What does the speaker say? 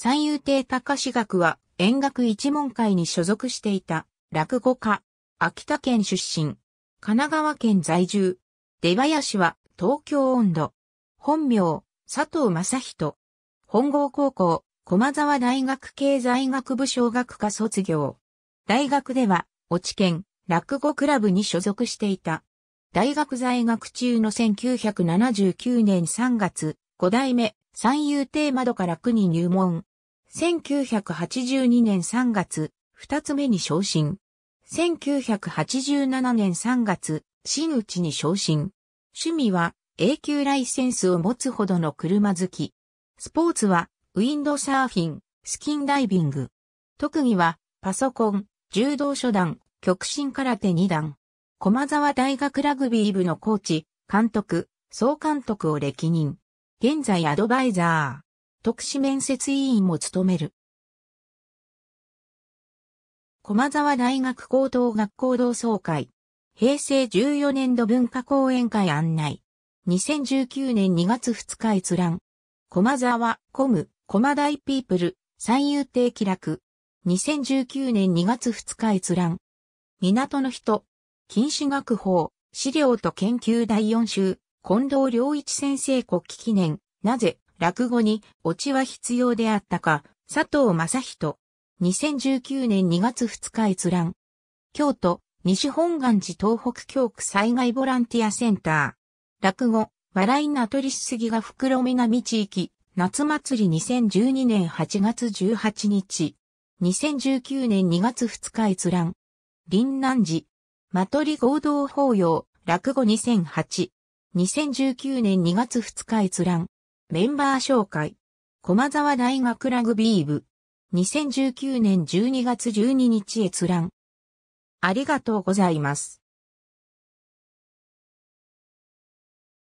三遊亭隆学は演学一門会に所属していた落語家、秋田県出身、神奈川県在住、出林は東京温度、本名、佐藤正人、本郷高校、駒沢大学経済学部小学科卒業。大学では、落県、落語クラブに所属していた。大学在学中の1979年3月、五代目、三遊亭窓から区に入門。1982年3月、二つ目に昇進。1987年3月、真打に昇進。趣味は永久ライセンスを持つほどの車好き。スポーツはウィンドサーフィン、スキンダイビング。特技はパソコン、柔道初段、極真空手二段。駒沢大学ラグビー部のコーチ、監督、総監督を歴任。現在アドバイザー。特使面接委員も務める。駒沢大学高等学校同窓会。平成14年度文化講演会案内。2019年2月2日閲覧。駒沢、コム、駒大ピープル、三遊亭気楽。2019年2月2日閲覧。港の人。禁止学法、資料と研究第4週。近藤良一先生国旗記念。なぜ、落語にオチは必要であったか、佐藤正人。2019年2月2日閲覧。京都、西本願寺東北教区災害ボランティアセンター。落語、笑いなとりしすぎが袋南地域、夏祭り2012年8月18日。2019年2月2日閲覧。林南寺。マトリ合同法要、落語2008。2019年2月2日閲覧。メンバー紹介。駒沢大学ラグビー部。2019年12月12日閲覧。ありがとうございます。